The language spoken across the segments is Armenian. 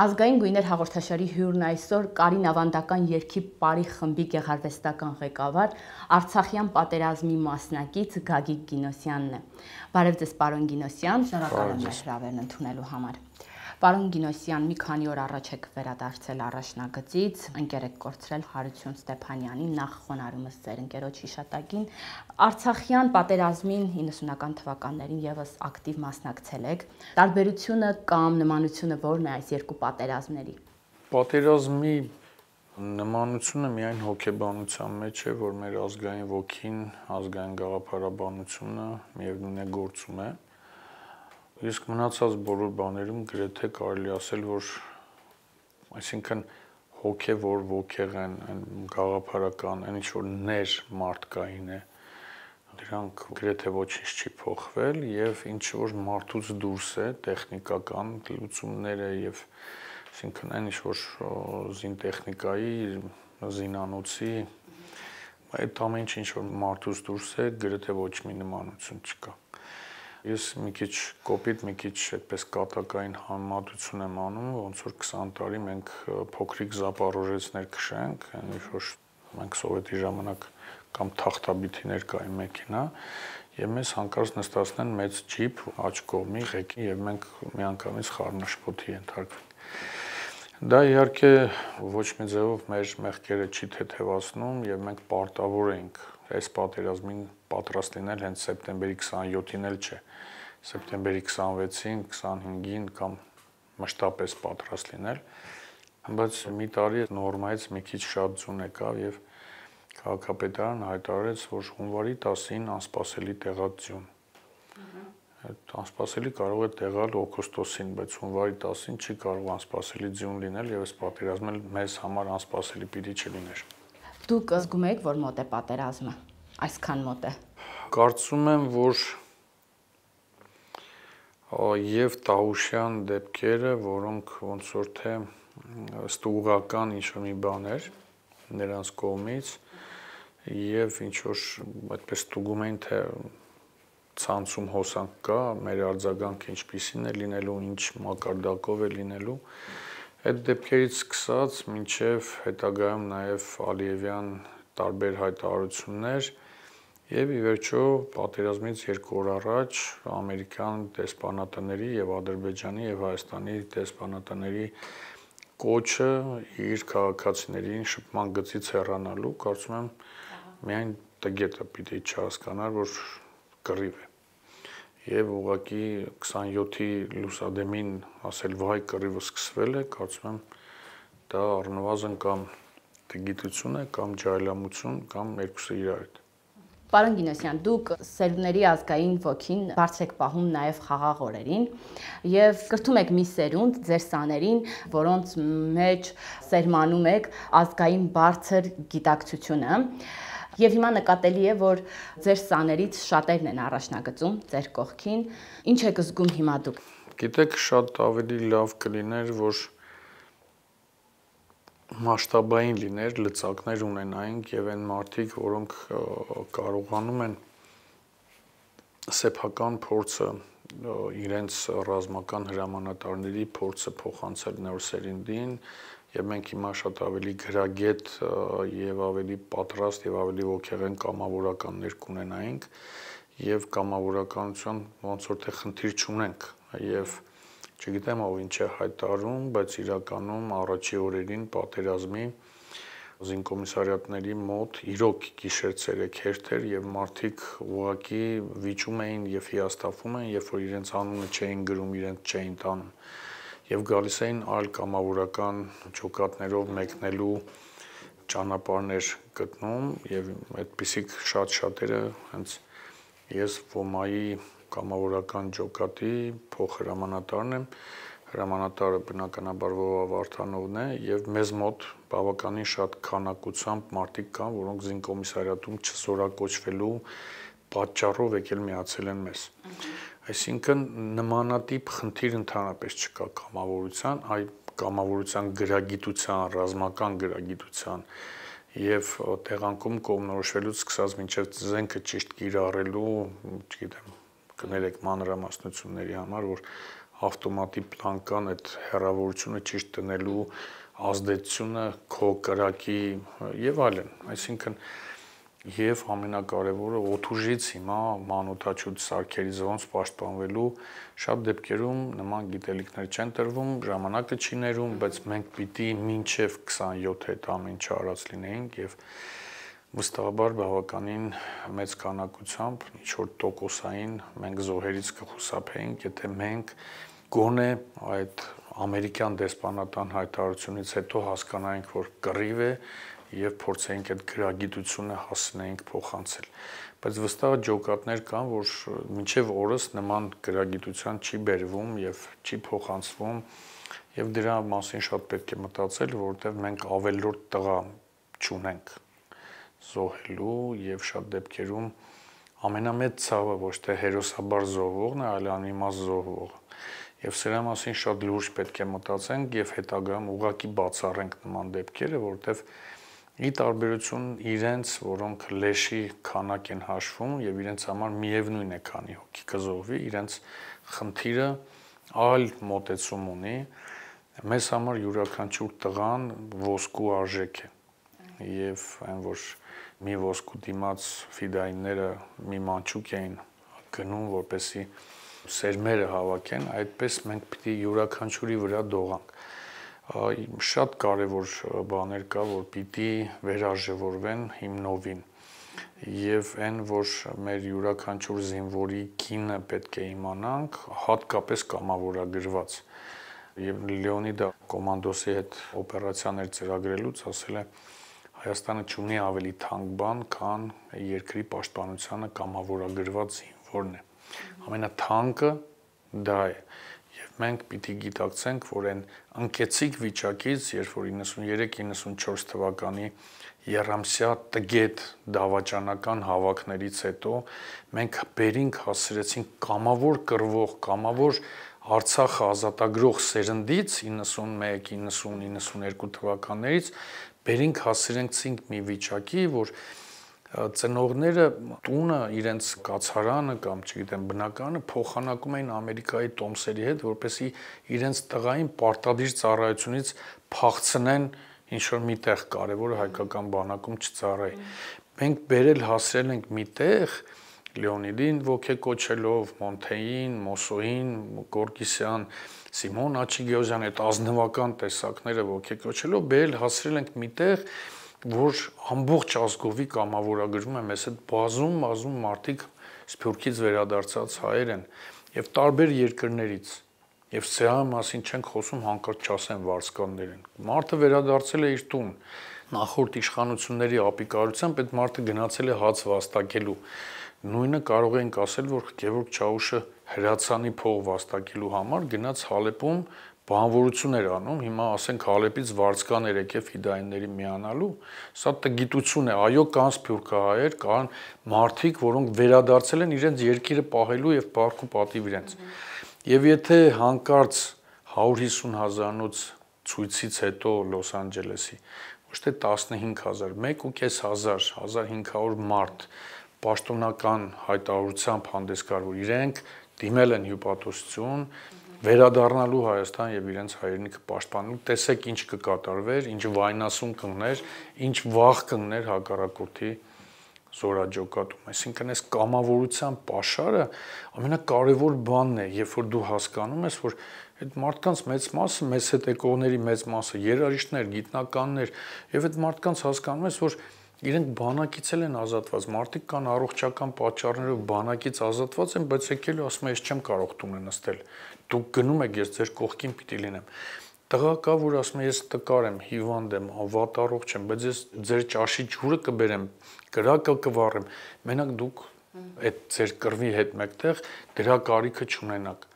Ազգային գույներ հաղորդաշարի հյուրն այսօր Կարին ավանդական երկի Պարի խմբի գեղարվեստական ղեկավար Արցախյան պատերազմի մասնակից Գագիկ Գինոսյանն է։ Բարև ձեզ, պարոն Գինոսյան, շնորհակալ եմ հրավերն ընդունելու համար։ Բարև Պարոն Գինոսյան, մի քանի օր առաջ եք վերադարձել առաջնագծից, ընկերեք կորցրել Հարություն Ստեփանյանին, նախ խոնարհումը ծեր ընկերոջ հիշատակին։ Արցախյան պատերազմին 90-ական թվականներին եւս ակտիվ մասնակցել եք։ Տարբերությունը կամ նմանությունը ո՞րն է այս երկու պատերազմների։ Պատերազմի նմանությունը միայն հոգեբանության մեջ է, որ մեր ազգային ոգին, ազգային գաղափարաբանությունը միևնույն է գործում է։ Ա, Իսկ մնացած բոլոր բաներում գրեթե կարելի ասել, որ այսինքն հոգևոր ոգեղեն, այն գաղափարական, այն ինչ որ ներ մարդկային է, դրանք գրեթե ոչինչ չի փոխվել եւ ինչ որ մարդուց դուրս է տեխնիկական լուծումները եւ այսինքն այն ինչ որ զինտեխնիկայի, զինանոցի այդ ամեն ինչ ինչ որ մարդուց դուրս է, գրեթե ոչ մի նմանություն չկա։ Ես մի քիչ կոպիտ, մի քիչ այդպես կատակային համատություն եմ անում, ոնց որ 20 տարի մենք փոքրիկ զապարորեցներ քշենք, այնիշ որ մենք սովետի ժամանակ կամ թախտաբիթիներ կային մեքենա եւ մեզ հանկարծ նստացնեն մեծ ջիփ աջ կողմի ղեկին եւ մենք միանգամից խառնաշփոթի ենթարկվենք դա իհարկե ոչ մի ձևով մեր մեղքերը չի թեթևացնում եւ մենք պարտավոր ենք այս պատերազմին պատրաստ լինել հենց սեպտեմբերի 27-ին էլ չէ։ Սեպտեմբերի 26-ին, 25-ին կամ մշտապես պատրաստ լինել, բայց մի տարի նորմայից մի քիչ շատ ձուն եկավ եւ քաղաքապետարան հայտարարեց, որ հունվարի 10-ին անսպասելի տեղացում։ Այդ անսպասելի կարող է տեղալ օգոստոսին, բայց հունվարի 10-ին չի կարող անսպասելի ձյուն լինել եւ այս պատերազմը մեզ համար անսպասելի պիտի չլիներ։ չլ Դուք զգում եք, որ մոտ է պատերազմը, այսքան մոտ է։ Կարծում եմ, որ եւ Տաուշյան դեպքերը, որոնք ոնց որ թե ստուգական ինչ որ մի բան էր նրանց կողմից եւ ինչ որ այդպես ստուգում էին թե ցանցում հոսանք կա, մեր արձագանքը ինչպիսին է լինելու, ինչ մակարդակով է լինելու։ Ա, Այդ դեպքերից սկսած մինչև հետագայում նաև Ալիևյան տարբեր հայտարարություններ եւ ի վերջո պատերազմից 2 օր առաջ ամերիկյան դեսպանատների եւ Ադրբեջանի եւ Հայաստանի դեսպանատների կոչը իր քաղաքացիներին շփման գծից հեռանալու, կարծում եմ, միայն տգետը պիտի չհասկանար, որ կռիվ է եւ ուղակի 27-ի լուսադեմին ասել վայ կռիվը սկսվել է, կարծում եմ դա առնվազն կամ դիգիտություն է, կամ ջայլամություն, կամ երկուսը իրար հետ։ Պարոն Գինոսյան, դուք սերունդների ազգային ոգին բարձր եք պահում նաև խաղաղ օրերին եւ կրթում եք մի սերունդ ձեր սաներին, որոնց մեջ սերմանում եք ազգային բարձր գիտակցությունը։ Եվ հիմա նկատելի է, որ ձեր սաներից շատերն են առաջնագծում ձեր կողքին։ Ինչ եք զգում հիմա դուք։ Գիտեք, շատ ավելի լավ կլիներ, որ մասշտաբային լիներ, լծակներ ունենայինք եւ այն մարդիկ, որոնք կարողանում են սեփական փորձը իրենց ռազմական հրամանատարների փորձը փոխանցել նոր սերնդին, եւ մենք հիմա շատ ավելի գրագետ եւ ավելի պատրաստ եւ ավելի ողջերեն կամավորականներ կունենայինք եւ կամավորականություն ոնց որ թե խնդիր չունենք եւ չգիտեմ ով ինչ է հայտարարում, բայց իրականում առաջի օրերին պատերազմի զինկոմիսարիատների մոտ իրոք գիշեր ցերեկ հերթեր եւ մարդիկ ուղակի վիճում էին եւ հիաստափում էին, երբ որ իրենց անունը չէին գրում, իրենց չէին տանում եւ գալիս էին այլ կամավորական ճոկատներով մեկնելու ճանապարհներ գտնում եւ այդպիսիք շատ-շատերը հենց ես ոմայի կամավորական ջոկատի փոխհրամանատարն եմ հրամանատարը բնականաբար Վովա Վարդանովն է եւ մեզ մոտ բավականին շատ քանակությամբ մարդիկ կան, որոնք զինկոմիսարիատում չսորակոչվելու պատճառով եկել միացել են մեզ։ Ա Այսինքն նմանատիպ խնդիր ընդհանրապես չկա կամավորության, այլ կամավորության գրագիտության, ռազմական գրագիտության եւ տեղանքում կողմնորոշվելուց սկսած մինչեւ զենքը ճիշտ կիրառելու, չգիտեմ, կներեք մանրամասնությունների համար, որ ավտոմատի պլան կան այդ հերավորությունը ճիշտ տնելու ազդեցությունը քո կրակի եւ այլն։ Այսինքն եւ ամենակարևորը օթուժից հիմա մանուտաչուց սարքերի զոնց պաշտպանվելու շատ դեպքերում նման գիտելիքներ չեն տրվում, ժամանակը չի ներում, բայց մենք պիտի մինչև 27 հետ ամեն ինչ արած լինեինք եւ վստահաբար բավականին մեծ քանակությամբ ինչ որ տոկոսային մենք զոհերից կխուսափեինք, եթե մենք գոնե այդ ամերիկյան դեսպանատան հայտարարությունից հետո հասկանանք, որ կռիվ է եւ փորձենք այդ գրագիտությունը հասնենք փոխանցել։ Բայց վստահ ջոկատներ կան, որ մինչեւ օրս նման գրագիտության չի բերվում եւ չի փոխանցվում եւ դրա մասին շատ պետք է մտածել, որովհետեւ մենք ավելորդ տղա չունենք զոհելու եւ շատ դեպքերում ամենամեծ ցավը ոչ թե հերոսաբար զոհվողն է, այլ անիմաստ զոհվողը։ Եվ սրա մասին շատ լուրջ պետք է մտածենք եւ հետագայում ուղակի բացառենք նման դեպքերը, որովհետեւ Ի տարբերություն իրենց, որոնք լեշի քանակ են հաշվում եւ իրենց համար միևնույն է քանի հոգի կզողվի, իրենց խնդիրը այլ մոտեցում ունի։ Մեզ համար յուրաքանչյուր տղան ոսկու արժեք է։ Եվ այն որ մի ոսկու դիմաց ֆիդայինները մի մանչուկ էին գնում, որպեսի սերմերը հավաքեն, այդպես մենք պիտի յուրաքանչյուրի վրա դողանք շատ կարևոր բաներ կա, որ պիտի վերարժևորվեն հիմնովին։ Եվ այն, որ մեր յուրաքանչյուր զինվորի կինը պետք է իմանանք, հատկապես կամավորագրված։ Եվ Լեոնիդա կոմանդոսի հետ օպերացիաներ ծրագրելուց ասել է Հայաստանը չունի ավելի թանկ բան, քան երկրի պաշտպանությանը կամավորագրված զինվորն է։ Ամենաթանկը դա է։ Ա, մենք պիտի գիտակցենք, որ այն անկեցիկ վիճակից, երբ որ 93-94 թվականի երամսյա տգետ դավաճանական հավաքներից հետո մենք բերինք հասցրեցինք կամավոր կրվող, կամավոր Արցախը ազատագրող սերնդից 91, 90, 92 թվականներից բերինք հասցրեցինք մի վիճակի, որ ծնողները տունը իրենց կացարանը կամ չգիտեմ բնականը փոխանակում էին Ամերիկայի տոմսերի հետ, որպեսզի իրենց տղային պարտադիր ծառայությունից փախցնեն ինչ որ միտեղ կարևորը հայկական բանակում չծառայի։ Մենք բերել հասրել ենք միտեղ Լեոնիդին ոգեկոչելով Մոնթեին, Մոսոին, Գորգիսյան, Սիմոն Աչիգեոզյան այդ ազնվական տեսակները ոգեկոչելով բերել հասրել ենք միտեղ, որ ամբողջ ազգովի կամավորագրվում է մեզ այդ բազում, բազում մարդիկ Սփյուռքից վերադարձած հայեր են եւ տարբեր երկրներից եւ սրա մասին չենք խոսում հանկարծ չասեմ վարսկաններ են։ Մարդը վերադարձել է իր տուն նախորդ իշխանությունների ապիկարությամբ այդ մարդը գնացել է հաց վաստակելու։ Նույնը կարող ենք ասել, որ Գևորգ Չաուշը հրացանի փող վաստակելու համար գնաց Հալեպում բանվորություններ անում, հիմա ասենք Հալեպից Վարսկան երեք եւ Հիդայինների միանալու, սա տգիտություն է, այո, կան սփյուռքահայեր, կան մարդիկ, որոնք վերադարձել են իրենց երկիրը պահելու եւ բարքու պատիվ իրենց։ Եվ եթե հանկարծ 150.000-ից ցույցից հետո Լոս Անջելեսի ոչ թե 15000, 1.5 1500 մարդ պաշտոնական հայտարարությամբ հանդես գար, որ իրենք դիմել են հյուպատոսություն, mm -hmm վերադառնալու Հայաստան եւ իրենց հայրենիքը պաշտպանելու, տեսեք ինչ կկատարվեր, ինչ վայնասուն կներ, ինչ վախ կներ հակառակորդի զորաջոկատում։ Այսինքն այս կամավորության pašարը ամենակարևոր բանն է, երբ որ դու հասկանում ես, որ այդ մարդկանց մեծ մասը, մեծ հետ եկողների մեծ մասը երարիշտներ, գիտնականներ եւ այդ մարդկանց հասկանում ես, որ իրենք բանակից էլ են ազատված, մարդիկ կան առողջական պատճառներով բանակից ազատված են, բայց եկել ու ասում են, ես չեմ կարող տունը նստել դուք գնում եք, ես ձեր կողքին պիտի լինեմ։ Տղա կա, որ ասում է, ես տկար եմ, հիվանդ եմ, վատ առողջ եմ, բայց ես ձեր ճաշի ջուրը կբերեմ, գրակը կվառեմ։ Մենակ դուք այդ ձեր կրվի հետ մեկտեղ դրա կարիքը չունենաք։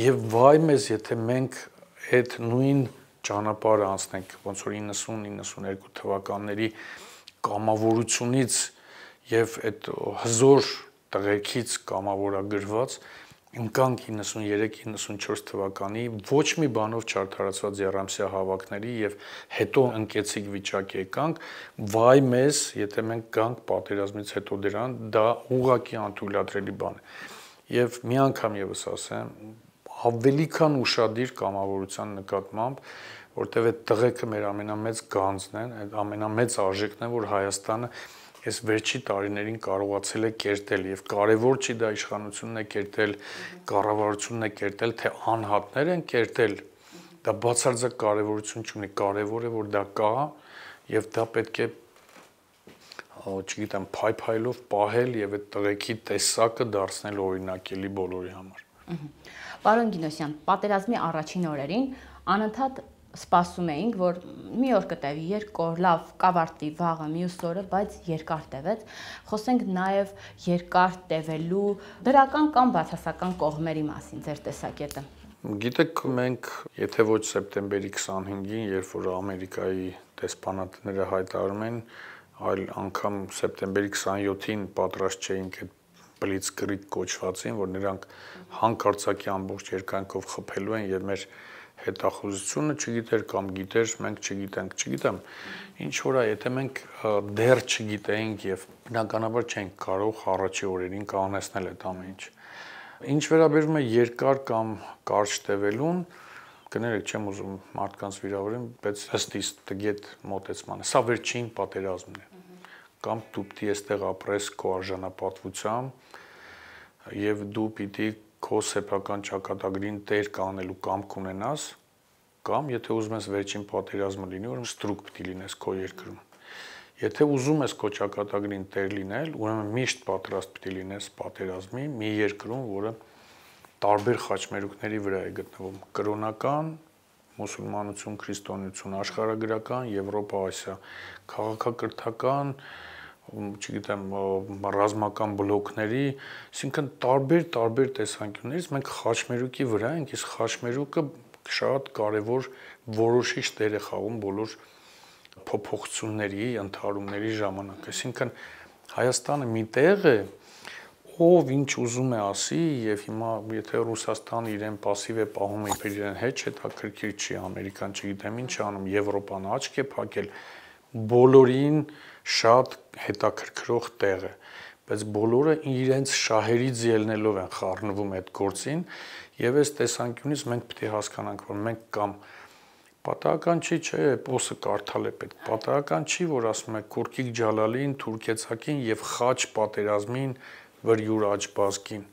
Եվ վայ մեզ, եթե մենք այդ նույն ճանապարհը անցնենք, ոնց որ 90-92 թվականների կամավորությունից եւ այդ հզոր տղեկից կամավորագրված ընկան 93-94 թվականի ոչ մի բանով չարթարացված երամսյա հավաքների եւ հետո ընկեցիկ վիճակ եկանք վայ մեզ եթե մենք գանք պատերազմից հետո դրան դա ուղակի անթույլատրելի բան է եւ մի անգամ եւս ասեմ ավելի քան ուրشادիր կամավորության նկատմամբ որտեվ այդ տղեկը մեր ամենամեծ գանձն են այդ ամենամեծ արժեքն է որ Հայաստանը ես վերջի տարիներին կարողացել է կերտել եւ կարեւոր չի դա իշխանությունն է կերտել, կառավարությունն է կերտել, թե անհատներ են կերտել։ Դա բացարձակ կարեւորություն չունի, կարեւորը որ դա կա եւ դա պետք է չգիտեմ, փայփայլով պահել եւ այդ տղեկի տեսակը դարձնել օրինակելի բոլորի համար։ Պարոն Գինոսյան, պատերազմի առաջին օրերին անընդհատ սպասում էինք, որ մի օր կտևի, երկու օր, լավ, կավարտի վաղը, մյուս օրը, բայց երկար տևեց։ Խոսենք նաև երկար տևելու դրական կամ բացասական կողմերի մասին ձեր տեսակետը։ Գիտեք, մենք եթե ոչ սեպտեմբերի 25-ին, երբ որ Ամերիկայի դեսպանատները հայտարարում են, այլ անգամ սեպտեմբերի 27-ին պատրաստ չէինք այդ բլիցկրիկ կոչվածին, որ նրանք հանկարծակի ամբողջ երկայնքով խփելու են եւ մեր մեր հետախուզությունը, չգիտեր կամ գիտեր, մենք չգիտենք, չգիտեմ, ինչ որ է, եթե մենք դեռ չգիտեինք եւ բնականաբար չենք կարող առաջի օրերին կանեցնել այդ ամեն ինչ։ Ինչ վերաբերում է երկար կամ կարճ տևելուն, կներեք, չեմ ուզում մարդկանց վիրավորեմ, բայց ըստ իս տգետ մոտեցմանը, սա վերջին պատերազմն է։ Կամ դու պիտի այստեղ ապրես քո արժանապատվությամբ եւ դու պիտի քո սեփական ճակատագրին տեր կանելու կամք ունենաս, կամ եթե ուզում ես վերջին պատերազմը լինի, ուրեմն ստրուկ պետք է լինես քո երկրում։ Եթե ուզում ես քո ճակատագրին տեր լինել, ուրեմն միշտ պատրաստ պետք է լինես պատերազմի մի երկրում, որը տարբեր խաչմերուկների վրա է գտնվում՝ կրոնական, մուսուլմանություն, քրիստոնեություն, աշխարհագրական, Եվրոպա, Ասիա, քաղաքակրթական, չգիտեմ, ռազմական բլոկների, այսինքն տարբեր-տարբեր տեսանկյուններից մենք խաչմերուկի վրա ենք, իսկ խաչմերուկը շատ կարևոր որոշիչ դեր է խաղում բոլոր փոփոխությունների, ընդհարումների ժամանակ։ Այսինքն Հայաստանը մի տեղ է, ով ինչ ուզում է ասի եւ հիմա եթե Ռուսաստանը իրեն пассив է պահում իբր իրեն հետ չհետաքրքիր չի Ամերիկան չգիտեմ ինչ անում Եվրոպան աչք է փակել բոլորին շատ հետաքրքրող տեղ է, բայց բոլորը իրենց շահերից ելնելով են խառնվում այդ գործին, եւ այս տեսանկյունից մենք պետք է հասկանանք, որ մենք կամ պատահական չի, չէ, էպոսը կարդալ է պետք։ Պատահական չի, որ ասում է Կուրկիկ Ջալալին, Թուրքեցակին եւ Խաչ պատերազմին վրյուր աճբազկին,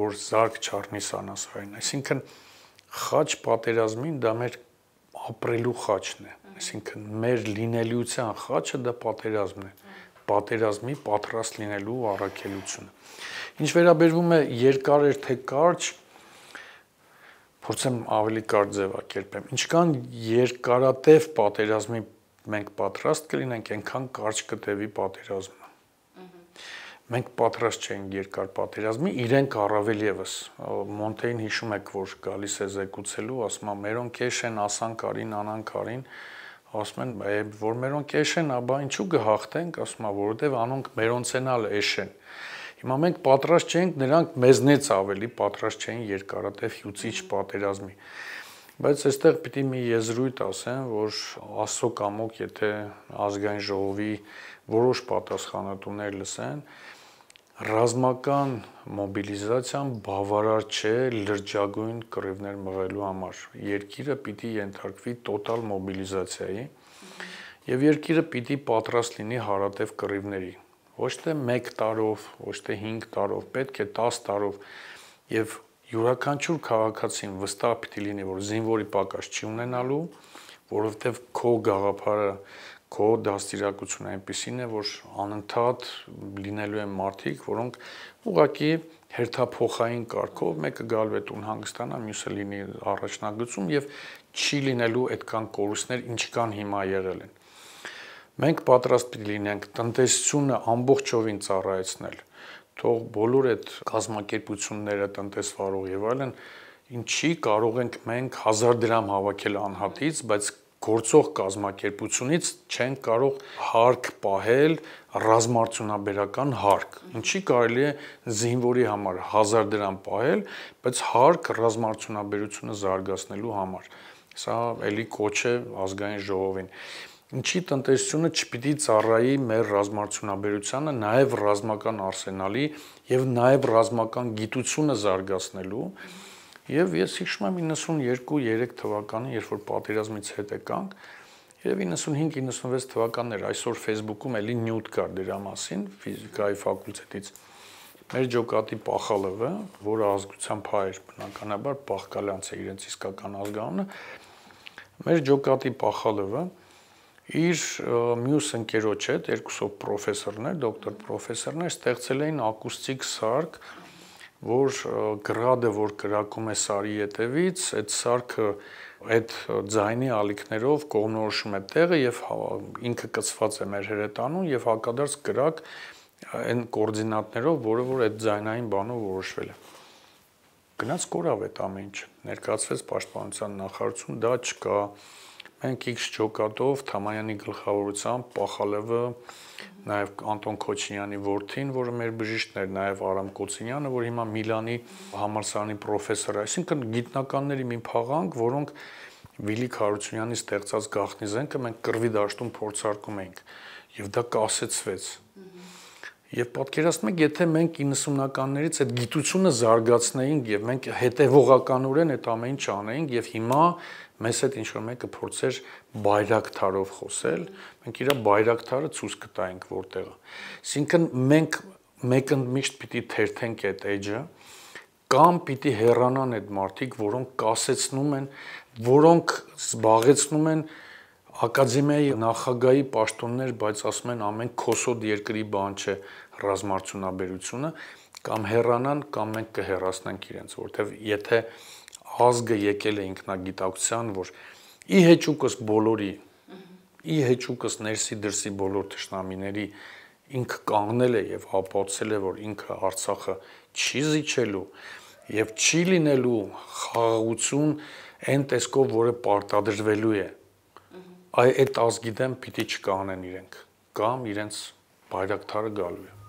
որ զարգ Չառնիսան ասային։ Այսինքն Խաչ պատերազմին դա մեր ապրելու խաչն է Այսինքն մեր լինելիության խաչը դա պատերազմն է։ Պատերազմի պատրաստ լինելու առաքելությունը։ Ինչ վերաբերվում է երկարեր թե կարճ, փորձեմ ավելի կարճ ձևակերպեմ։ Ինչքան երկարատև պատերազմի մենք պատրաստ կլինենք, այնքան կարճ կտևի պատերազմը։ Մենք պատրաստ չենք երկար պատերազմի, իրենք առավել եւս։ Մոնտեին հիշում եք, որ գալիս է զեկուցելու, ասում է՝ «Մերոնք էշ են, ասան կարին, անան կարին»։ կարին ասում են, է, որ մերոնք էշեն, ապա ինչու գհախտենք, ասում է, որովհետև անոնք մերոնցենալ էշեն։ Հիմա մենք պատրաստ չենք, նրանք մեզնից ավելի պատրաստ չեն երկարատև հյուսիչ պատերազմի։ Բայց այստեղ պիտի մի եզրույթ ասեմ, որ ասո կամոք, եթե ազգային ժողովի որոշ պատասխանատուներ լսեն, ռազմական մոբիլիզացիան բավարար չէ լրջագույն կռիվներ մղելու համար։ Երկիրը պիտի ենթարկվի տոտալ մոբիլիզացիայի եւ երկիրը պիտի պատրաստ լինի հարատև կռիվների։ Ոչ թե 1 տարով, ոչ թե 5 տարով, պետք է 10 տարով եւ յուրաքանչյուր քաղաքացին վստահ պիտի լինի, որ զինվորի պակաս չի ունենալու, որովհետև քո գաղափարը քո դաստիարակությունը այնպեսին է, որ անընդհատ լինելու են մարդիկ, որոնք ուղակի հերթափոխային կարգով մեկը գալու է տուն հանգստանա, մյուսը լինի առաջնագծում եւ չի լինելու այդքան կորուստներ, ինչ կան հիմա եղել են։ Մենք պատրաստ պիտի լինենք տնտեսությունը ամբողջովին ծառայեցնել, թող բոլոր այդ կազմակերպությունները տնտեսվարող եւ այլն ինչի կարող ենք մենք 1000 դրամ հավաքել անհատից, բայց գործող կազմակերպությունից չեն կարող հարկ պահել ռազմարցունաբերական հարկ։ Ինչի կարելի է զինվորի համար 1000 դրամ պահել, բայց հարկ ռազմարցունաբերությունը զարգացնելու համար։ Սա էլի կոչ է ազգային ժողովին։ Ինչի տնտեսությունը չպիտի ծառայի մեր ռազմարցունաբերությանը, նաև ռազմական արսենալի եւ նաև ռազմական գիտությունը զարգացնելու։ mm -hmm Եվ ես հիշում եմ 92-3 թվականին, երբ որ պատերազմից հետ եկանք, Երևի 95-96 թվականներ այսօր Facebook-ում էլի նյութ կար դրա մասին ֆիզիկայի ֆակուլտետից։ Մեր ջոկատի Պախալովը, որը ազգության փայ էր, բնականաբար Պախկալյանց է իրենց իսկական ազգանունը, մեր ջոկատի Պախալովը իր մյուս ընկերոջ հետ, երկուսով պրոֆեսորներ, դոկտոր պրոֆեսորներ ստեղծել էին ակուստիկ սարք, որ գրադը, որ գրակում է սարի ետևից, այդ սարքը այդ ձայնի ալիքներով կողնորոշում է տեղը եւ հա, ինքը կծված է մեր հրետանում եւ հակադարձ գրակ այն կոորդինատներով, որը որ այդ ձայնային բանով որոշվել է։ Գնաց կորավ այդ ամեն ինչ։ Ներկայացվեց պաշտպանության նախարարություն, դա չկա Մենք X ճոկատով Թամայանի գլխավորությամբ Պախալևը նաև Անտոն Քոչինյանի որդին, որը մեր բժիշկն էր, նաև Արամ Կոչինյանը, որ հիմա Միլանի համալսարանի պրոֆեսոր է, այսինքն գիտնականների մի փաղանք, որոնք Վիլիկ Հարությունյանի ստեղծած գաղտնի զենքը մենք կրվի դաշտում փորձարկում էինք եւ դա կասեցվեց։ Եվ պատկերացնում եք, եթե մենք 90-ականներից այդ գիտությունը զարգացնեինք եւ մենք հետեւողականորեն այդ ամենը չանեինք եւ հիմա մեզ հետ ինչ որ մեկը փորձեր բայրակթարով խոսել, մենք իրա բայրակթարը ցույց կտայինք որտեղ է։ Այսինքն մենք մեկը միշտ պիտի թերթենք այդ edge-ը կամ պիտի հեռանան այդ մարդիկ, որոնք կասեցնում են, որոնք զբաղեցնում են ակադեմիայի նախագահի պաշտոններ, բայց ասում են ամեն քոսոդ երկրի բան չէ ռազմարտունաբերությունը, կամ հեռանան, կամ մենք կհեռացնենք իրենց, որովհետև եթե ազգը եկել է ինքնագիտակցության, որ ի հեճուկս բոլորի ի հեճուկս ներսի դրսի բոլոր ճշնամիների ինքը կանգնել է եւ ապացել է, որ ինքը Արցախը չի զիջելու եւ չի լինելու խաղաղություն այն տեսքով, որը պարտադրվելու է։ Այ այդ ազգի դեմ պիտի չկանեն իրենք կամ իրենց բայրակթարը գալու է։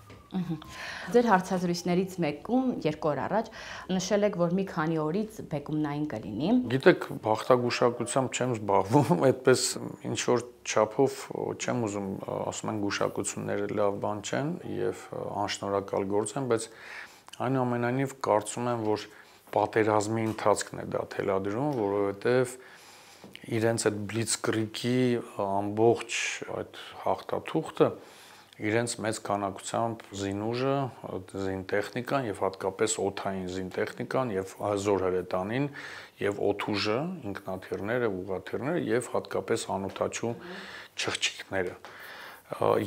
Ձեր հարցազրույցներից մեկում երկու օր առաջ նշել եք, որ մի քանի օրից բեկումնային կլինի։ Գիտեք, բախտագուշակությամբ չեմ զբաղվում, այդպես ինչ որ չափով չեմ ուզում, ասում են գուշակությունները լավ բան չեն եւ անշնորհակալ գործ են, բայց այնուամենայնիվ կարծում եմ, որ պատերազմի ընթացքն է դա թելադրում, որովհետեւ իրենց այդ բլիցկրիկի ամբողջ այդ հաղթաթուղթը իրենց մեծ քանակությամբ զինուժը, զինտեխնիկան եւ հատկապես օթային զինտեխնիկան եւ զորհրետանին եւ օթուժը, ինքնաթիռները, ուղաթիռները եւ հատկապես անօթաչու չղճիկները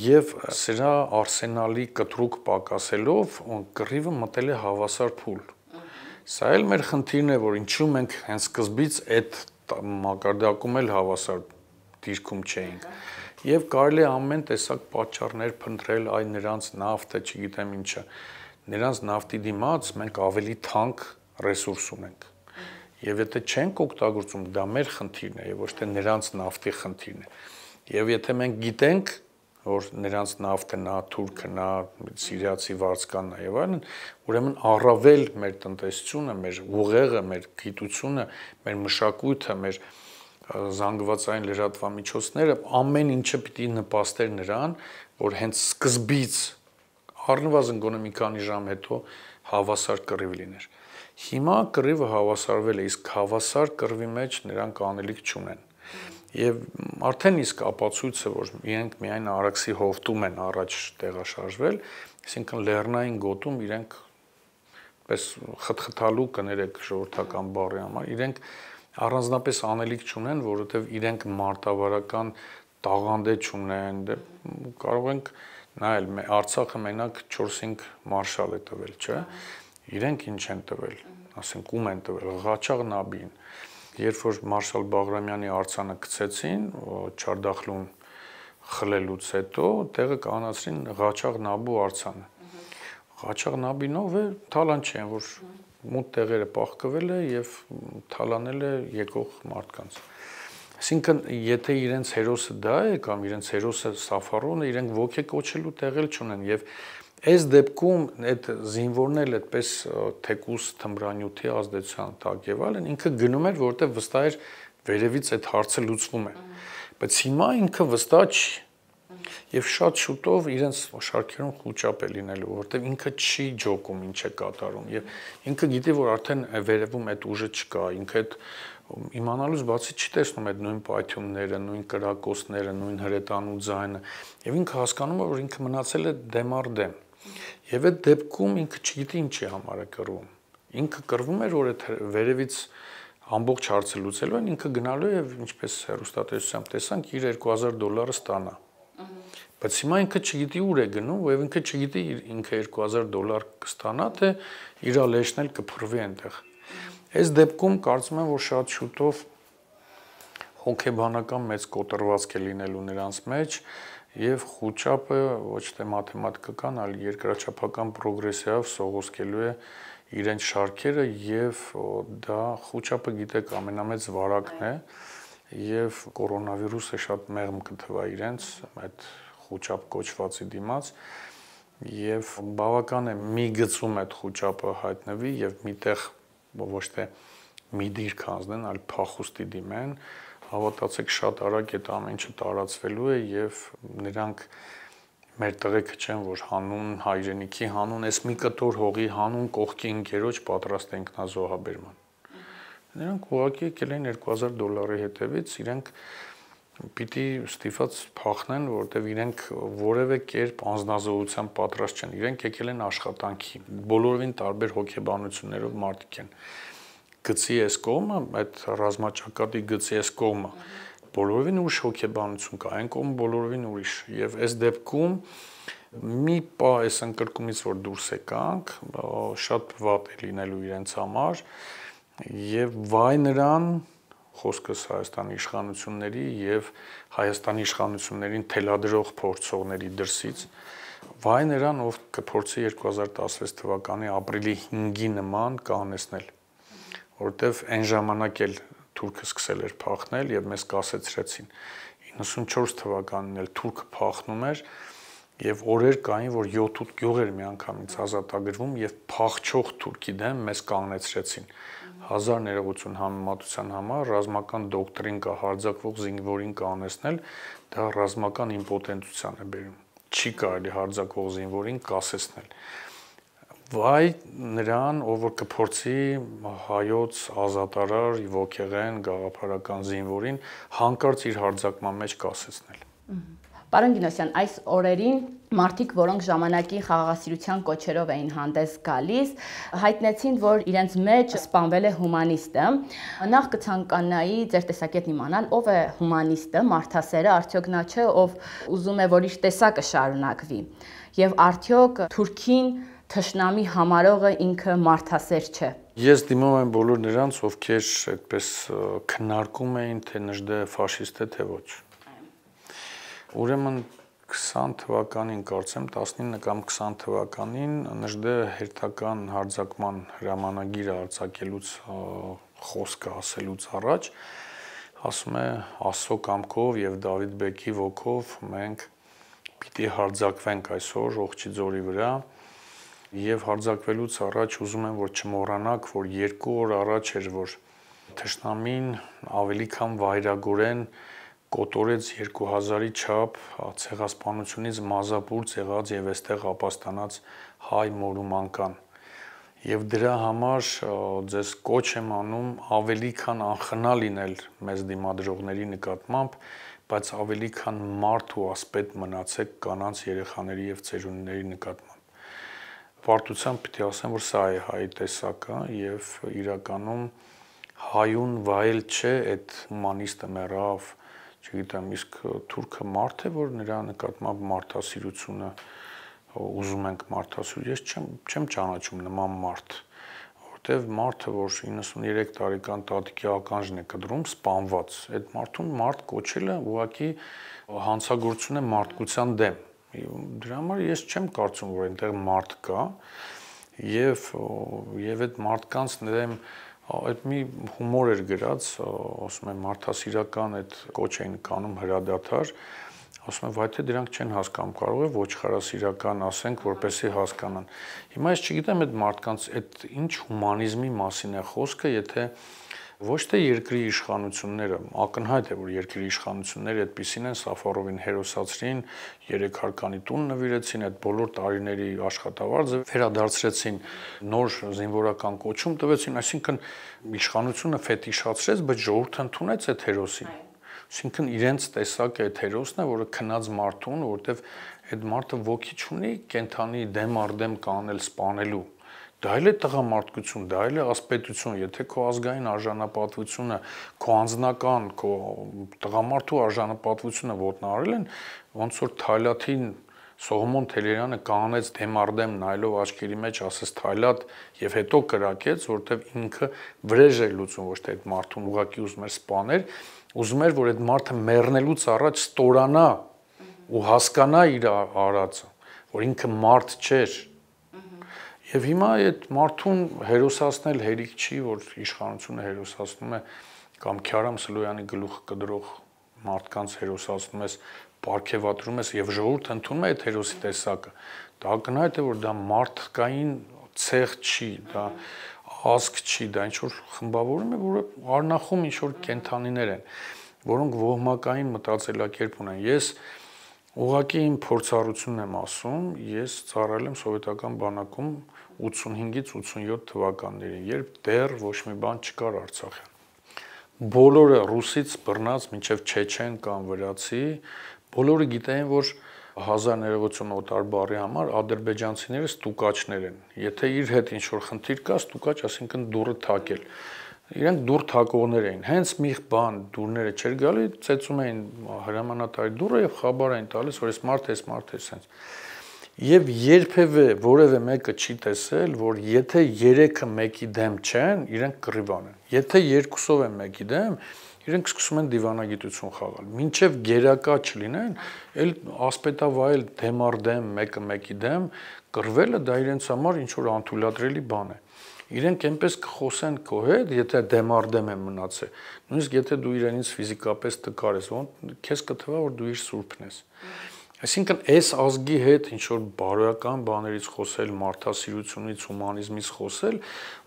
եւ սրա արսենալի կտրուկ պակասելով կռիվը մտել է հավասար փուլ։ Սա էլ մեր խնդիրն է, որ ինչու մենք հենց սկզբից այդ մակարդակում էլ հավասար դիրքում չէինք։ Ա, եւ կարելի է ամեն տեսակ պատճառներ փնտրել այ նրանց նավթը, չգիտեմ ինչը։ Նրանց նավթի դիմաց մենք ավելի թանկ ռեսուրս ունենք։ Եվ եթե չենք օգտագործում, դա մեր խնդիրն է, եւ ոչ թե նրանց նավթի խնդիրն է։ Եվ եթե մենք գիտենք, որ նրանց նավթը նա թուրքը նա սիրիացի վարձկան նա եւ այլն ուրեմն առավել մեր տնտեսությունը մեր ուղեղը մեր գիտությունը մեր մշակույթը մեր, մեր զանգվածային լրատվամիջոցները ամեն ինչը պիտի նպաստեր նրան, որ հենց սկզբից առնվազն գոնե մի քանի ժամ հետո հավասար կռիվ լիներ։ Հիմա կռիվը հավասարվել է, իսկ հավասար կռվի մեջ նրանք անելիք չունեն։ Եվ արդեն իսկ ապացույց է, որ իրենք միայն Արաքսի հովտում են առաջ տեղաշարժվել, այսինքն լեռնային գոտում իրենք պես խտխտալու կներեք ժողովրդական բառի համար, իրենք առանձնապես անելիք չունեն, որովհետև իրենք մարտավարական տաղանդե չունեն, դե կարող ենք նայել Արցախը մենակ 4-5 մարշալ է տվել, չէ՞։ Իրենք ինչ են տվել, ասենք ում են տվել, Ղաչաղ Նաբին։ Երբ որ մարշալ Բաղրամյանի արցանը գցեցին Չարդախլուն խլելուց հետո տեղը կանացրին Ղաչաղ Նաբու արցանը Ղաչաղ նաբինով է թալանչեն, որ մոտ տեղերը պահկվել է եւ թալանել է եկող մարդկանց։ Այսինքն, եթե իրենց հերոսը դա է կամ իրենց հերոսը Սաֆարոնը, իրենք ոգի կոչելու տեղել չունեն եւ այս դեպքում այդ զինվորն էլ այդպես թեկուս թմրանյութի ազդեցության տակ եւ այլն ինքը գնում էր, որովհետեւ վստահ էր վերևից այդ հարցը լուծվում է։ Բայց հիմա ինքը վստահ չի Եվ շատ շուտով իրենց շարքերում խոճապ է լինելու, որտեղ ինքը չի ջոկում, ինչ է կատարում, եւ ինքը գիտի, որ արդեն վերևում այդ ուժը չկա, ինքը այդ իմանալուց բացի չտեսնում այդ նույն պայթյունները, նույն կրակոցները, նույն հրետանու ձայնը, եւ ինքը հասկանում է, որ ինքը մնացել է դեմ առ դեմ։ Եվ այդ դեպքում ինքը չգիտի ինչ է համարը կրվում։ Ինքը կրվում էր, որ այդ վերևից ամբողջ հարցը լուծելու են, ինքը գնալու է, ինչպես հերոստատեսությամբ տեսանք, իր 2000 դոլարը ստանա բայց հիմա ինքը չգիտի ուր է գնում, ու ինքը չգիտի ինքը 2000 դոլար կստանա, թե իր լեշն էլ կփռվի այնտեղ։ Այս դեպքում կարծում եմ, որ շատ շուտով հոգեբանական մեծ կոտրվածք է լինելու նրանց մեջ եւ խոչապը ոչ թե մաթեմատիկական, այլ երկրաչափական պրոգրեսիայով սողոսկելու է իրենց շարքերը եւ դա խոչապը գիտեք ամենամեծ վարակն է եւ կորոնավիրուսը շատ մեղմ կթվա իրենց այդ խոչապ կոչվածի դիմաց եւ բավական է մի գծում այդ խոչապը հայտնվի եւ միտեղ ոչ թե մի դիրք հանձնեն, այլ փախուստի դիմեն, հավատացեք շատ արագ այդ ամեն ինչը տարածվելու է եւ նրանք մեր տղեկը չեն որ հանուն հայրենիքի հանուն էս մի կտոր հողի հանուն կողքի ընկերոջ պատրաստ են նա զոհաբերման նրանք ուղակի եկել են 2000 դոլարի հետևից իրենք պիտի ստիփած փախնեն, որովհետև իրենք որևէ կերպ անznազողության պատրաստ չեն։ Իրենք եկել են աշխատանքի։ Բոլորովին տարբեր հոգեբանություններով մարդիկ են։ Գծի այս կողմը, այդ ռազմաճակատի գծի այս կողմը բոլորովին ուրիշ հոգեբանություն կա, այն կողմը բոլորովին ուրիշ։ Եվ այս դեպքում մի պա այս ընկրկումից որ դուրս եկանք, շատ վատ է լինելու իրենց համար եւ վայ նրան խոսքս Հայաստանի իշխանությունների եւ Հայաստանի իշխանություններին թելադրող փորձողների դրսից վայն նրան ով կփորձի 2016 թվականի ապրիլի 5-ի նման կանեցնել որտեվ այն ժամանակ էլ թուրքը սկսել էր փախնել եւ մեզ կասեցրեցին 94 թվականին էլ թուրքը փախնում էր եւ օրեր կային որ 7-8 գյուղեր միանգամից ազատագրվում եւ փախչող թուրքի դեմ մեզ կանեցրեցին 1000 ներողություն համեմատության համար ռազմական դոկտրին կա հարձակվող զինվորին կանեցնել, դա ռազմական իմպոտենտության է բերում։ Չի կարելի հարձակվող զինվորին կասեցնել։ Վայ նրան, ով որ կփորձի հայոց ազատարար ոգեղեն գաղափարական զինվորին հանկարծ իր հարձակման մեջ կասեցնել։ Պարոն Գինոսյան, այս օրերին մարդիկ, որոնք ժամանակի խաղաղասիրության կոչերով էին հանդես գալիս, հայտնեցին, որ իրենց մեջ սպանվել է հումանիստը։ Նախ կցանկանայի ձեր տեսակետն իմանալ, ով է հումանիստը, մարդասերը, արդյոք նա չէ, ով ուզում է, որ իր տեսակը շարունակվի։ Եվ արդյոք Թուրքին թշնամի համարողը ինքը մարդասեր չէ։ Ես դիմում եմ բոլոր նրանց, ովքեր այդպես քննարկում էին, թե ՆԺԴ ֆաշիստ է, թե ոչ։ Ուրեմն 20 թվականին, կարծեմ 19 կամ 20 թվականին ՆԺԴ հերթական հարձակման հրամանագիրը արձակելուց խոսքը ասելուց առաջ ասում է ասո կամքով եւ Դավիթ Բեկի ոգով մենք պիտի հարձակվենք այսօր Օղջիձորի վրա եւ հարձակվելուց առաջ ուզում եմ որ չմոռանաք որ 2 օր առաջ էր որ Թշնամին ավելի քան վայրագորեն կոտորեց 2000-ի չափ ցեղասպանությունից մազապուրց եղած եւ այստեղ ապաստանած հայ մորումանքան։ Եվ դրա համար ձեզ կոչ եմ անում ավելի քան անխնա լինել մեզ դիմադրողների նկատմամբ, բայց ավելի քան մարդ ու ասպետ մնացեք կանանց երեխաների եւ ծերունների նկատմամբ։ Պարտությամբ պիտի ասեմ, որ սա է հայ տեսակը եւ իրականում հայուն վայել չէ այդ մանիստը մեռավ, չգիտեմ, իսկ թուրքը մարդ է, որ նրա նկատմամբ մարդասիրությունը ուզում ենք մարդասիրություն։ Ես չեմ չեմ ճանաչում նման մարդ, որտեվ մարդը, որ 93 տարեկան տատիկի ականջն է կդրում, սպանված, այդ մարդուն մարդ կոչելը ուղղակի հանցագործություն է մարդկության դեմ։ Դրա համար ես չեմ կարծում, որ այնտեղ մարդ կա։ Եվ եւ այդ մարդկանց ներեմ այդ մի հումոր էր գրած, ասում եմ մարդասիրական այդ կոչ էին կանում հրադադար, ասում եմ, վայ թե դրանք չեն հասկանում, կարող է ոչխարասիրական ասենք, որպեսի հասկանան։ Հիմա ես չգիտեմ այդ մարդկանց այդ ինչ հումանիզմի մասին է խոսքը, եթե Ոչ թե երկրի իշխանությունները, ակնհայտ է, որ երկրի իշխանությունները այդպեսին են Սաֆարովին հերոսացրին, երեք հարկանի տուն նվիրեցին, այդ բոլոր տարիների աշխատավարձը վերադարձրեցին, նոր զինվորական կոչում տվեցին, այսինքն իշխանությունը ֆետիշացրեց, բայց ժողովուրդը ընդունեց այդ հերոսին։ Այսինքն իրենց տեսակը այդ հերոսն է, որը քնած մարդուն, որտեվ այդ մարդը ոգի չունի կենթանի դեմ առ դեմ կանել, սپانելու Դա էլ է տղամարդկություն, դա էլ է ասպետություն, եթե քո ազգային արժանապատվությունը, քո անձնական, քո տղամարդու արժանապատվությունը ոտնարել են, ոնց որ Թայլաթին Սողոմոն Թելերյանը կանեց դեմարդեմ նայելով աչքերի մեջ ասես Թայլատ եւ հետո կրակեց, որովհետեւ ինքը վրեժ էր լուծում ոչ թե այդ մարդուն ուղակի ուզում էր սպանել, ուզում էր որ այդ մարդը մեռնելուց առաջ ստորանա ու հասկանա իր արածը, որ ինքը մարդ չէր, Եվ հիմա այդ մարդուն հերոսացնել հերիք չի, որ իշխանությունը հերոսացնում է կամ Քյարամ Սլոյանի գլուխը կդրող մարդկանց հերոսացնում ես, ապարքեվատրում ես եւ ժողովուրդը ընդունում է այդ հերոսի տեսակը։ Դա գնահատ է, որ դա մարդկային ցեղ չի, դա ազգ չի, դա ինչ որ խմբավորում է, որը առնախում ինչ որ կենթանիներ են, որոնք ոհմակային մտածելակերպ ունեն։ Ես Ուղղակի իմ փորձառությունն եմ ասում, ես ծառայել եմ սովետական բանակում 85-ից 87 թվականներին, երբ դեռ ոչ մի բան չկար Արցախում։ Բոլորը ռուսից բռնած մինչև չեչեն կամ վրացի, բոլորը գիտեն, որ հազար ներողություն օտար բարի համար ադրբեջանցիները ստուկաչներ են։ Եթե իր հետ ինչ որ խնդիր կա, ստուկաչ, ասինքն դուրը թակել իրենք դուր թակողներ էին։ Հենց մի բան դուրները չէր գալի, ծեցում էին հրամանատարի դուրը եւ խաբար էին տալիս, որ էս մարդ էս մարդ է սենց։ Եվ երբևէ որևէ մեկը չի տեսել, որ եթե 3-ը 1-ի դեմ չեն, իրենք կռիվան են։ Եթե 2-ով են 1-ի դեմ, իրենք սկսում են դիվանագիտություն խաղալ։ Մինչև գերակա չլինեն, այլ ասպետավայել դեմ առ դեմ, մեկը մեկի դեմ, կռվելը դա իրենց համար ինչ որ անթույլատրելի բան է իրենք այնպես կխոսեն քո հետ, եթե դեմարդեմ են մնացել։ Նույնիսկ եթե դու իրենից ֆիզիկապես տկարես, ոնց քեզ կթվա, որ դու իր սուրբն ես։ Այսինքն այս ազգի հետ ինչ որ բարոյական բաներից խոսել, մարդասիրությունից, հումանիզմից խոսել,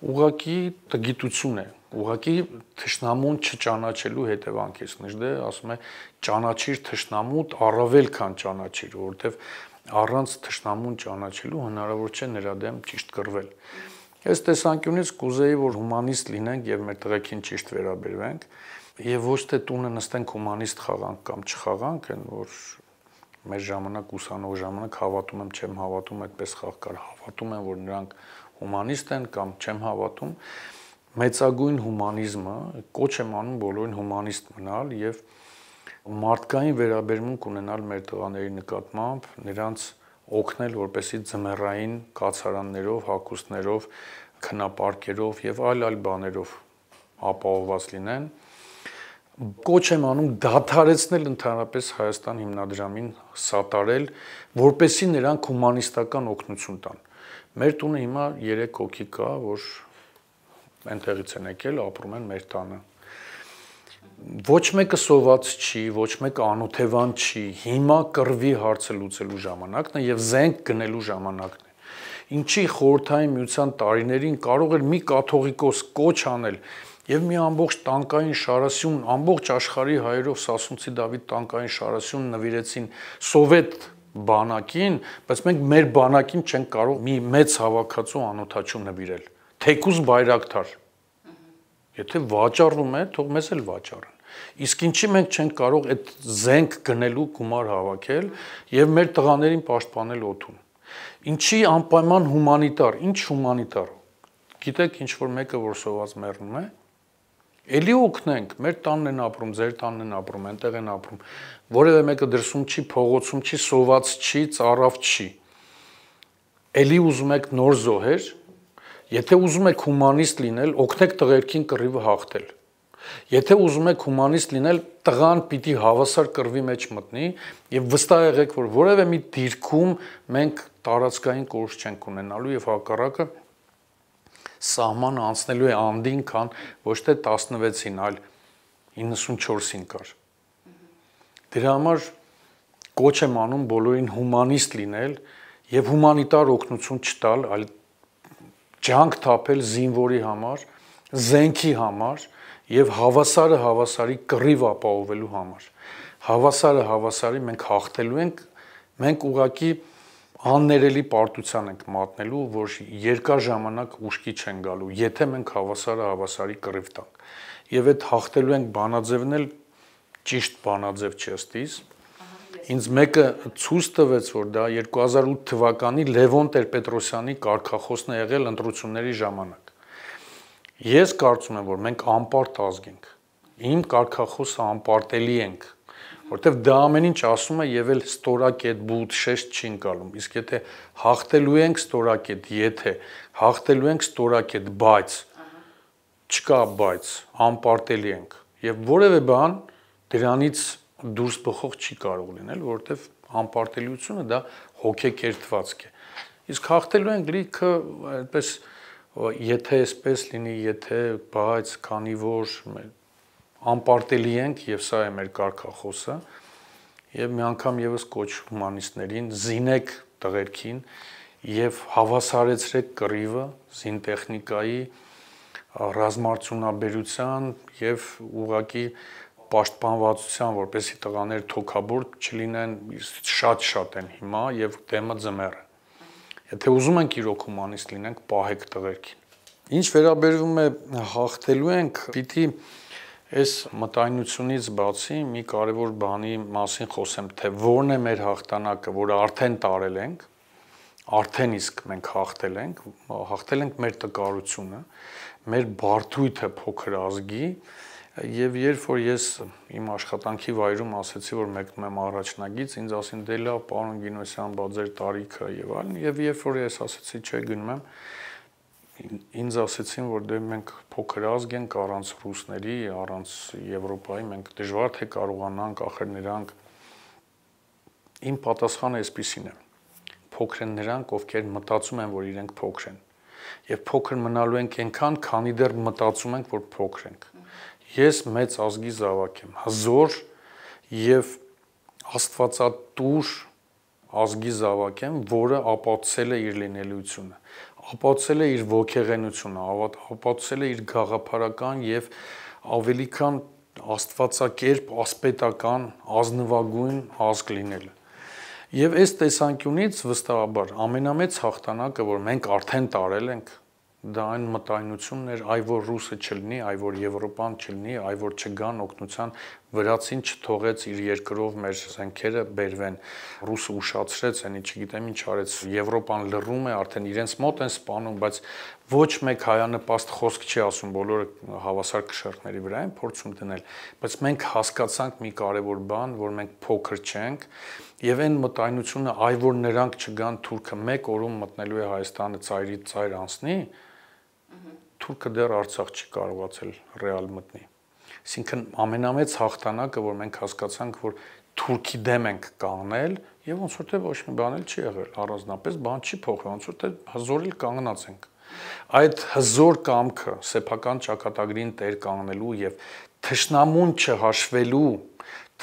ուղակի տգիտություն է, ուղակի թշնամուն չճանաչելու հետևանքից։ Դե ասում է ճանաչիր թշնամուտ առավել քան ճանաչիր, որովհետև առանց թշնամուն ճանաչելու հնարավոր չէ նրա դեմ ճիշտ կռվել։ mm -hmm Այս տեսանկյունից կուզեի, որ հումանիստ լինենք եւ մեր տղեկին ճիշտ վերաբերվենք եւ ոչ թե տունը նստենք հումանիստ խաղանք կամ չխաղանք, այն որ մեր ժամանակ ուսանող ժամանակ հավատում եմ, չեմ հավատում այդպես խաղ կար, հավատում եմ, որ նրանք հումանիստ են կամ չեմ հավատում։ Մեծագույն հումանիզմը կոչ եմ անում բոլորին հումանիստ մնալ եւ մարդկային վերաբերմունք ունենալ մեր տղաների նկատմամբ, նրանց օգնել, որպեսի ձմեռային կացարաններով, հակոստներով, քնապարկերով եւ այլ-այլ բաներով ապահովված լինեն կոչ եմ անում դադարեցնել ընդհանրապես Հայաստան հիմնադրամին սատարել, որպեսի նրանք հումանիստական օգնություն տան։ Մեր տունը հիմա 3 հոգի կա, որ այնտեղից են եկել, ապրում են մեր տանը ոչ մեկը սոված չի, ոչ մեկը անօթևան չի։ Հիմա կրվի հարցը լուծելու ժամանակն է եւ զենք գնելու ժամանակն է։ Ինչի խորթային միության տարիներին կարող էր մի կաթողիկոս կոչ անել եւ մի ամբողջ տանկային շարասյուն, ամբողջ աշխարհի հայերով Սասունցի Դավիթ տանկային շարասյուն նվիրեցին սովետ բանակին, բայց մենք մեր բանակին չենք կարող մի մեծ հավաքածու անօթաչու նվիրել։ Թեկուզ բայրակտար Եթե վաճառում է, թող մեզ էլ վաճառեն։ Իսկ ինչի մենք չենք կարող այդ զենք գնելու գումար հավաքել եւ մեր տղաներին պաշտպանել օթում։ Ինչի անպայման հումանիտար, ինչ հումանիտար։ Գիտեք, ինչ որ մեկը որ սոված մեռնում է, Էլի օգնենք, մեր տանն են ապրում, ձեր տանն են ապրում, այնտեղ են ապրում։ Որևէ մեկը դրսում չի, փողոցում չի, սոված չի, ծառավ չի։ Էլի ուզում եք նոր զոհեր, Եթե ուզում եք հումանիստ լինել, օգնեք տղերքին կռիվը հաղթել։ Եթե ուզում եք հումանիստ լինել, տղան պիտի հավասար կռվի մեջ մտնի եւ վստահ եղեք, որ որևէ մի դիրքում մենք տարածքային կորուս չենք ունենալու եւ հակառակը սահմանը անցնելու է անդին, քան ոչ թե 16-ին, այլ 94-ին կար։ Դրա համար կոչ եմ անում բոլորին հումանիստ լինել եւ հումանիտար օգնություն չտալ, այլ ջանք թափել զինվորի համար, զենքի համար եւ հավասարը հավասարի կռիվ ապահովելու համար։ Հավասարը հավասարի մենք հաղթելու ենք, մենք ուղակի աններելի պարտության ենք մատնելու, որ երկար ժամանակ ուշքի չեն գալու, եթե մենք հավասարը հավասարի կռիվ տանք։ Եվ այդ հաղթելու ենք բանաձևն էլ ճիշտ բանաձև չստիս, ինձ մեկը ցույց տվեց, որ դա 2008 թվականի Լևոն Տեր-Պետրոսյանի կարգախոսն է եղել ընտրությունների ժամանակ։ Ես կարծում եմ, որ մենք անպարտ ազգ ենք։ Իմ կարգախոսը անպարտելի ենք, որտեվ դա ամեն ինչ ասում է եւ էլ ստորակետ բուտ շեշտ չի անցալում։ Իսկ եթե հաղթելու ենք ստորակետ, եթե հաղթելու ենք ստորակետ, բայց չկա բայց անպարտելի ենք։ Եվ որևէ բան դրանից դուրս բխող չի կարող լինել, որովհետև անպարտելիությունը դա հոգեկերտվածք է։ Իսկ հաղթելու են գլիքը այդպես եթե այսպես լինի, եթե բայց քանի որ անպարտելի ենք եւ սա է մեր կարգախոսը եւ մի անգամ եւս կոչվում անիստներին զինեք տղերքին եւ հավասարեցրեք կռիվը զինտեխնիկայի ռազմարտունաբերության եւ ուղակի պաշտպանվածության, որպեսի տղաներ թոքաբոր չլինեն, շատ-շատ են հիմա եւ դեմը ձմեռ է։ Եթե ուզում ենք իրոք հումանիստ լինենք, պահեք տղերքին։ Ինչ վերաբերվում է հաղթելու ենք, պիտի այս մտայնությունից բացի մի կարևոր բանի մասին խոսեմ, թե որն է մեր հաղթանակը, որը արդեն տարել ենք, արդեն իսկ մենք հաղթել ենք, հաղթել ենք մեր տկարությունը, մեր բարդույթը փոքր ազգի, Եվ երբ որ ես իմ աշխատանքի վայրում ասացի, որ մեկնում եմ առաջնագից, ինձ ասին՝ «Դե լավ, պարոն Գինոսյան, բա ձեր տարիքը» եւ այլն, եւ երբ որ ես ասացի՝ «Չէ, գնում եմ», ինձ ասացին, որ դե մենք փոքր ազգ ենք առանց ռուսների, առանց Եվրոպայի, մենք դժվար թե կարողանանք ախր նրանք Իմ պատասխանը էսպիսին է։ Փոքր են նրանք, ովքեր մտածում են, որ իրենք փոքր են։ Եվ փոքր մնալու ենք այնքան, քանի դեռ մտածում ենք, որ փոքր ենք ես մեծ ազգի զավակ եմ, հզոր եւ աստվածատուր ազգի զավակ եմ, որը ապացուցել է իր լինելիությունը, ապացուցել է իր ողքեղենությունը, ապացուցել է իր գաղափարական եւ ավելի քան աստվածակերպ, ասպետական, ազնվագույն ազգ լինելը։ Եվ այս տեսանկյունից վստահաբար ամենամեծ հաղթանակը, որ մենք արդեն տարել ենք դա այն մտայնությունն էր, այ որ ռուսը չլինի, այ որ Եվրոպան չլինի, այ որ չգան օգնության, վրացին չթողեց իր երկրով մեր զենքերը բերվեն։ Ռուսը ուշացրեց, այնի չգիտեմ ինչ արեց։ Եվրոպան լռում է, արդեն իրենց մոտ են սպանում, բայց ոչ մեկ հայանպաստ խոսք չի ասում, բոլորը հավասար քշերտների վրա են փորձում դնել, բայց մենք հասկացանք մի կարևոր բան, որ մենք փոքր չենք, եւ այն մտայնությունը, այ որ նրանք չգան թուրքը մեկ օրում մտնելու է Հայաստանը ծայրից ծայր անցնի, ծայր թուրքը դեռ Արցախ չի կարողացել ռեալ մտնել։ Այսինքն ամենամեծ հաղթանակը, որ մենք հասկացանք, որ Թուրքի դեմ ենք կանգնել եւ ոնց որ թե ոչ մի բան էլ չի եղել, առանձնապես բան չի փոխվել, ոնց որ թե հզորիլ կանգնած ենք։ Այդ հզոր կամքը սեփական ճակատագրին տեր կանգնելու եւ թշնամուն չհաշվելու,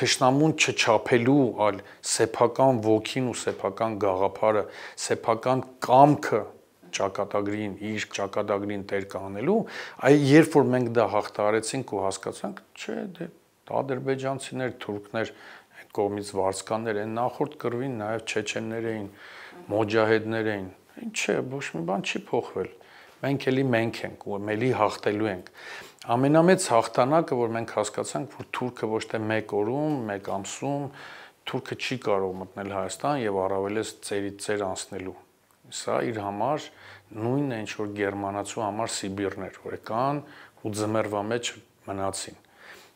թշնամուն չչափելու, այլ սեփական ոգին ու սեփական գաղափարը, սեփական կամքը ճակատագրին, իր ճակատագրին տեր կանելու, այ երբ որ մենք դա հաղթարեցինք ու հասկացանք, չէ, դե ադրբեջանցիներ, թուրքներ կողմից վարսկաններ են նախորդ կրվին նաև չեչեններ էին, մոջահեդներ էին։ Ինչ չէ, ոչ մի բան չի փոխվել։ Մենք էլի մենք ենք ու մելի հաղթելու ենք։ Ամենամեծ հաղթանակը, որ մենք հասկացանք, որ Թուրքը ոչ թե մեկ օրում, մեկ ամսում Թուրքը չի կարող մտնել Հայաստան եւ առավելես ծերից ծեր անցնելու։ Սա իր համար նույնն է, ինչ որ Գերմանացու համար Սիբիրն էր, որ եկան ու ձմեռվա մեջ մնացին։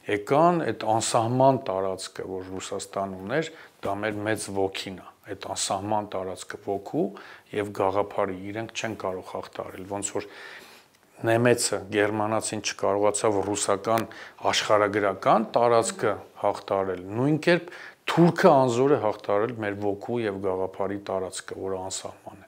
Եկան այդ անսահման տարածքը, որ Ռուսաստան ուներ, դա մեր մեծ ոգին է այդ անսահման տարածքը ոգու եւ գաղափարի իրենք չեն կարող հաղթարել ոնց որ նեմեցը գերմանացին չկարողացավ ռուսական աշխարհագրական տարածքը հաղթարել նույն կերպ թուրքը անզոր է հաղթարել մեր ոգու եւ գաղափարի տարածքը որը անսահման է